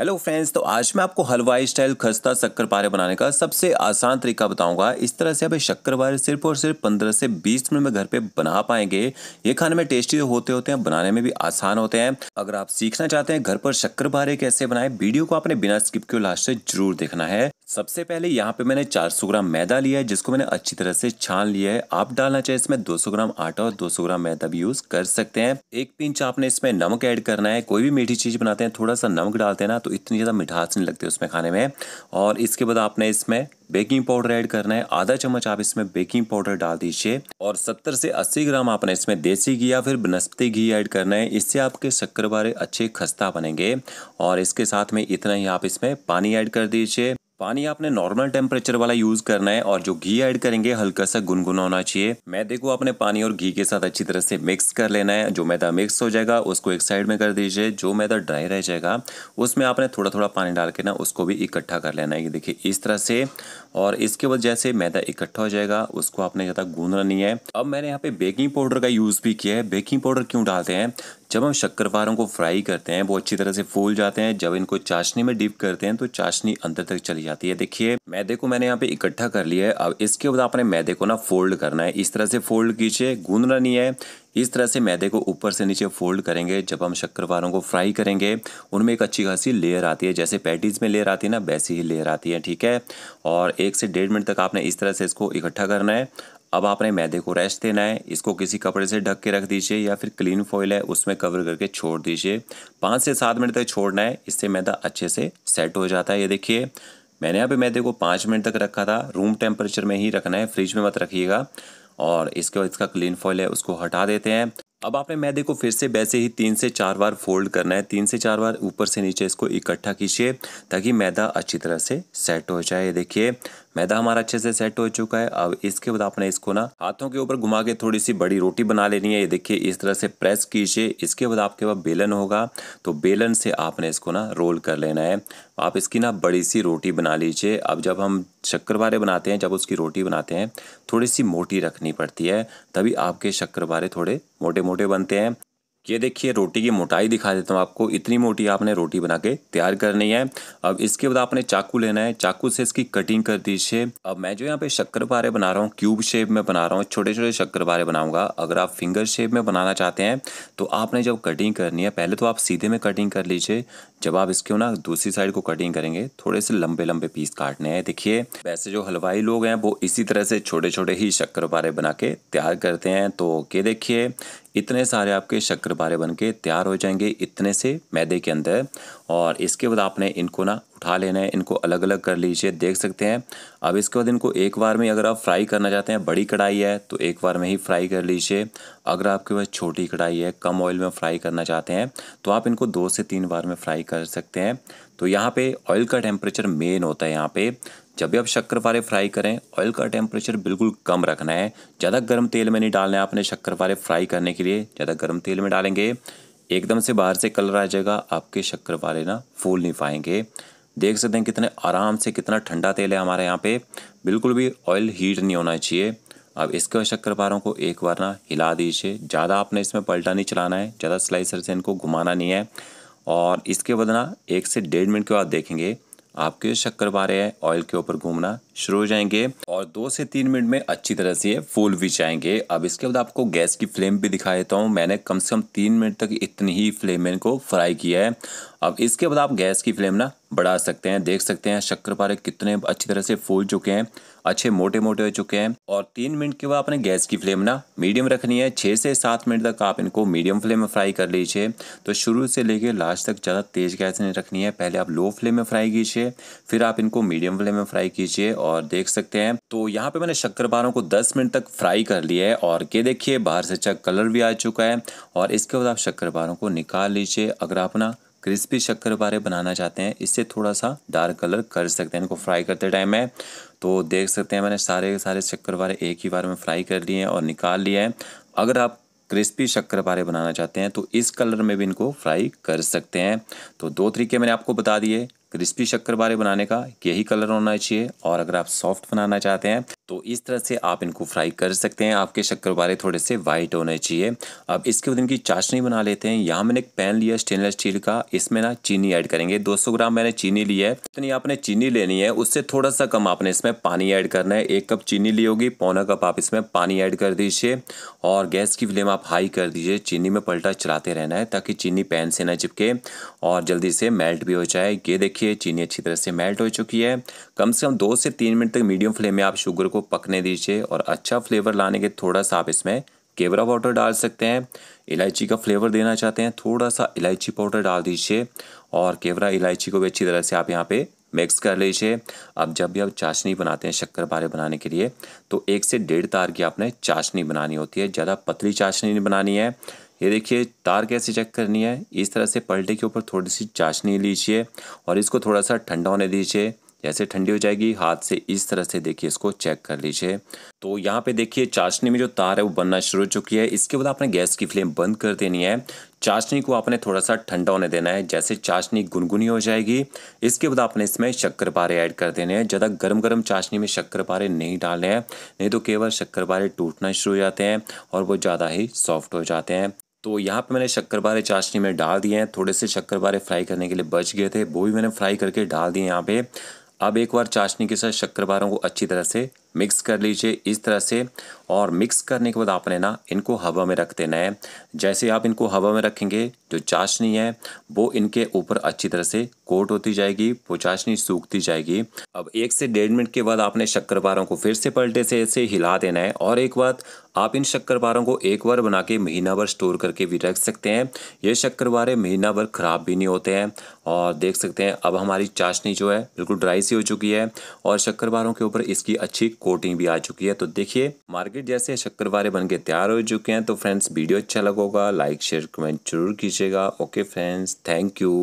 hello friends तो आज मैं आपको हलवाई स्टाइल खस्ता शक्कर पारे बनाने का सबसे आसान तरीका बताऊंगा इस तरह से आप शक्कर पारे सिर्फ और सिर्फ 15 से 20 मिनट में घर पे बना पाएंगे ये खाने में टेस्टी होते होते हैं बनाने में भी आसान होते हैं अगर आप सीखना चाहते हैं घर पर शक्कर पारे कैसे बनाए वीडियो को आपने बिना स्किप के लास्ट से जरूर देखना है सबसे पहले यहाँ पे मैंने 400 ग्राम मैदा लिया है जिसको मैंने अच्छी तरह से छान लिया है आप डालना चाहे इसमें 200 ग्राम आटा और 200 ग्राम मैदा भी यूज़ कर सकते हैं एक पिंच आपने इसमें नमक ऐड करना है कोई भी मीठी चीज़ बनाते हैं थोड़ा सा नमक डालते हैं ना तो इतनी ज़्यादा मिठास नहीं लगती उसमें खाने में और इसके बाद आपने इसमें बेकिंग पाउडर ऐड करना है आधा चम्मच आप इसमें बेकिंग पाउडर डाल दीजिए और 70 से 80 ग्राम आपने इसमें देसी घी या फिर बनस्पति घी ऐड करना है इससे आपके शक्कर अच्छे खस्ता बनेंगे और इसके साथ में इतना ही आप इसमें पानी ऐड कर दीजिए पानी आपने नॉर्मल टेम्परेचर वाला यूज करना है और जो घी ऐड करेंगे हल्का सा गुनगुना होना चाहिए मैदे को आपने पानी और घी के साथ अच्छी तरह से मिक्स कर लेना है जो मैदा मिक्स हो जाएगा उसको एक साइड में कर दीजिए जो मैदा ड्राई रह जाएगा उसमें आपने थोड़ा थोड़ा पानी डाल के ना उसको भी इकट्ठा कर लेना है ये देखिए इस तरह से और इसके बाद जैसे मैदा इकट्ठा हो जाएगा उसको आपने ज़्यादा गूंदना नहीं है अब मैंने यहाँ पे बेकिंग पाउडर का यूज़ भी किया है बेकिंग पाउडर क्यों डालते हैं जब हम शक्करवारों को फ्राई करते हैं वो अच्छी तरह से फूल जाते हैं जब इनको चाशनी में डिप करते हैं तो चाशनी अंदर तक चली जाती है देखिए मैदे को मैंने यहाँ पे इकट्ठा कर लिया है अब इसके बाद आपने मैदे को ना फोल्ड करना है इस तरह से फोल्ड कीजिए गूंदना नहीं है इस तरह से मैदे को ऊपर से नीचे फोल्ड करेंगे जब हम शक्करवारों को फ्राई करेंगे उनमें एक अच्छी खासी लेयर आती है जैसे पैटीज में लेयर आती है ना वैसी ही लेयर आती है ठीक है और एक से डेढ़ मिनट तक आपने इस तरह से इसको इकट्ठा करना है अब आपने मैदे को रेस्ट देना है इसको किसी कपड़े से ढक के रख दीजिए या फिर क्लीन फॉइल है उसमें कवर करके छोड़ दीजिए पाँच से सात मिनट तक छोड़ना है इससे मैदा अच्छे से सेट हो जाता है ये देखिए मैंने यहाँ पे मैदे को पाँच मिनट तक रखा था रूम टेम्परेचर में ही रखना है फ्रिज में मत रखिएगा और इसके बाद इसका क्लीन फॉइल है उसको हटा देते हैं अब आपने मैदे को फिर से वैसे ही तीन से चार बार फोल्ड करना है तीन से चार बार ऊपर से नीचे इसको इकट्ठा कीजिए ताकि मैदा अच्छी तरह से सेट हो जाए देखिए मैदा हमारा अच्छे से सेट हो चुका है अब इसके बाद आपने इसको ना हाथों के ऊपर घुमा के थोड़ी सी बड़ी रोटी बना लेनी है ये देखिए इस तरह से प्रेस कीजिए इसके बाद आपके पास बेलन होगा तो बेलन से आपने इसको ना रोल कर लेना है आप इसकी ना बड़ी सी रोटी बना लीजिए अब जब हम शक्करवारे बनाते हैं जब उसकी रोटी बनाते हैं थोड़ी सी मोटी रखनी पड़ती है तभी आपके शक्करवारे थोड़े मोटे मोटे बनते हैं ये देखिए रोटी की मोटाई दिखा देता हूँ आपको इतनी मोटी आपने रोटी बना के तैयार करनी है अब इसके बाद आपने चाकू लेना है चाकू से इसकी कटिंग कर दीजिए अब मैं जो यहाँ पे शक्कर पारे बना रहा हूँ क्यूब शेप में बना रहा हूँ छोटे छोटे शक्कर पारे बनाऊंगा अगर आप फिंगर शेप में बनाना चाहते हैं तो आपने जब कटिंग करनी है पहले तो आप सीधे में कटिंग कर लीजिए जब आप इसके ना दूसरी साइड को कटिंग करेंगे थोड़े से लंबे लंबे पीस काटने हैं देखिए वैसे जो हलवाई लोग हैं वो इसी तरह से छोटे छोटे ही शक्कर पारे बना के तैयार करते हैं तो ये देखिए इतने सारे आपके शक्करपारे बन के तैयार हो जाएंगे इतने से मैदे के अंदर और इसके बाद आपने इनको ना उठा लेना है इनको अलग अलग कर लीजिए देख सकते हैं अब इसके बाद इनको एक बार में अगर आप फ्राई करना चाहते हैं बड़ी कढ़ाई है तो एक बार में ही फ्राई कर लीजिए अगर आपके पास छोटी कढ़ाई है कम ऑयल में फ्राई करना चाहते हैं तो आप इनको दो से तीन बार में फ्राई कर सकते हैं तो यहाँ पे ऑयल का टेम्परेचर मेन होता है यहाँ पे जब भी आप शक्करपारे फ्राई करें ऑयल का टेम्परेचर बिल्कुल कम रखना है ज़्यादा गर्म तेल में नहीं डालना है आपने शक्करपारे फ्राई करने के लिए ज़्यादा गर्म तेल में डालेंगे एकदम से बाहर से कलर आ जाएगा आपके शक्करपारे ना फूल नहीं पाएंगे देख सकते हैं कितने आराम से कितना ठंडा तेल है हमारे यहाँ पे बिल्कुल भी ऑयल हीट नहीं होना चाहिए अब इसके पारों को एक बार ना हिला दीजिए ज़्यादा आपने इसमें पलटा नहीं चलाना है ज़्यादा स्लाइसर से इनको घुमाना नहीं है और इसके बाद ना एक से डेढ़ मिनट के बाद देखेंगे आपके शक्कर बारे ऑयल के ऊपर घूमना शुरू हो जाएंगे और दो से तीन मिनट में अच्छी तरह से ये फूल भी जाएंगे अब इसके बाद आपको गैस की फ्लेम भी दिखा देता हूँ मैंने कम से कम तीन मिनट तक इतनी ही फ्लेम में इनको फ्राई किया है अब इसके बाद आप गैस की फ्लेम ना बढ़ा सकते हैं देख सकते हैं शक्कर पारे कितने अच्छी तरह से फूल चुके हैं अच्छे मोटे मोटे हो चुके हैं और तीन मिनट के बाद आपने गैस की फ्लेम ना मीडियम रखनी है छः से सात मिनट तक आप इनको मीडियम फ्लेम में फ्राई कर लीजिए तो शुरू से लेके लास्ट तक ज़्यादा तेज़ गैस नहीं रखनी है पहले आप लो फ्लेम में फ्राई कीजिए फिर आप इनको मीडियम फ्लेम में फ्राई कीजिए और और देख सकते हैं तो यहाँ पे मैंने शक्करबारों को 10 मिनट तक फ्राई कर लिया है और ये देखिए बाहर से अच्छा कलर भी आ चुका है और इसके बाद आप शक्करबारों को निकाल लीजिए अगर आप ना क्रिस्पी शक्करपारे बनाना चाहते हैं इससे थोड़ा सा डार्क कलर कर सकते हैं इनको फ्राई करते टाइम में तो देख सकते हैं मैंने सारे के सारे शक्करपारे एक ही बार में फ्राई कर लिए हैं और निकाल लिए हैं अगर आप क्रिस्पी पारे बनाना चाहते हैं तो इस कलर में भी इनको फ्राई कर सकते हैं तो दो तरीके मैंने आपको बता दिए क्रिस्पी शक्करबारे बनाने का यही कलर होना चाहिए और अगर आप सॉफ्ट बनाना चाहते हैं तो इस तरह से आप इनको फ्राई कर सकते हैं आपके शक्करबारे थोड़े से वाइट होने चाहिए अब इसके बाद इनकी चाशनी बना लेते हैं यहाँ मैंने एक पैन लिया स्टेनलेस स्टील का इसमें ना चीनी ऐड करेंगे 200 ग्राम मैंने चीनी ली है इतनी आपने चीनी लेनी है उससे थोड़ा सा कम आपने इसमें पानी ऐड करना है एक कप चीनी ली होगी पौना कप आप इसमें पानी ऐड कर दीजिए और गैस की फ्लेम आप हाई कर दीजिए चीनी में पलटा चलाते रहना है ताकि चीनी पैन से ना चिपके और जल्दी से मेल्ट भी हो जाए ये देखिए देखिए चीनी अच्छी तरह से मेल्ट हो चुकी है कम से कम दो से तीन मिनट तक मीडियम फ्लेम में आप शुगर को पकने दीजिए और अच्छा फ्लेवर लाने के थोड़ा सा आप इसमें केवरा पाउडर डाल सकते हैं इलायची का फ्लेवर देना चाहते हैं थोड़ा सा इलायची पाउडर डाल दीजिए और केवरा इलायची को भी अच्छी तरह से आप यहाँ पे मिक्स कर लीजिए अब जब भी आप चाशनी बनाते हैं शक्कर पारे बनाने के लिए तो एक से डेढ़ तार की आपने चाशनी बनानी होती है ज़्यादा पतली चाशनी नहीं बनानी है ये देखिए तार कैसे चेक करनी है इस तरह से पलटे के ऊपर थोड़ी सी चाशनी लीजिए और इसको थोड़ा सा ठंडा होने दीजिए जैसे ठंडी हो जाएगी हाथ से इस तरह से देखिए इसको चेक कर लीजिए तो यहाँ पे देखिए चाशनी में जो तार है वो बनना शुरू हो चुकी है इसके बाद आपने गैस की फ्लेम बंद कर देनी है चाशनी को आपने थोड़ा सा ठंडा होने देना है जैसे चाशनी गुनगुनी हो जाएगी इसके बाद आपने इसमें शक्कर पारे ऐड कर देने हैं ज़्यादा गर्म गर्म चाशनी में शक्कर पारे नहीं डालने हैं नहीं तो केवल शक्कर पारे टूटना शुरू हो जाते हैं और वो ज़्यादा ही सॉफ्ट हो जाते हैं तो यहाँ पे मैंने शक्करबारे चाशनी में डाल दिए हैं थोड़े से शक्करबारे फ्राई करने के लिए बच गए थे वो भी मैंने फ्राई करके डाल दिए यहाँ पे अब एक बार चाशनी के साथ शक्करबारों को अच्छी तरह से मिक्स कर लीजिए इस तरह से और मिक्स करने के बाद आपने ना इनको हवा में रख देना है जैसे आप इनको हवा में रखेंगे जो चाशनी है वो इनके ऊपर अच्छी तरह से कोट होती जाएगी वो चाशनी सूखती जाएगी अब एक से डेढ़ मिनट के बाद आपने शक्करपारों को फिर से पलटे से ऐसे हिला देना है और एक बात आप इन शक्करपारों को एक बार बना के महीना भर स्टोर करके भी रख सकते हैं ये शक्करवारे महीना भर ख़राब भी नहीं होते हैं और देख सकते हैं अब हमारी चाशनी जो है बिल्कुल ड्राई सी हो चुकी है और शक्करपारों के ऊपर इसकी अच्छी कोटिंग भी आ चुकी है तो देखिए मार्केट जैसे शक्करवारे बन के तैयार हो चुके हैं तो फ्रेंड्स वीडियो अच्छा लगेगा लाइक शेयर कमेंट जरूर कीजिएगा ओके फ्रेंड्स थैंक यू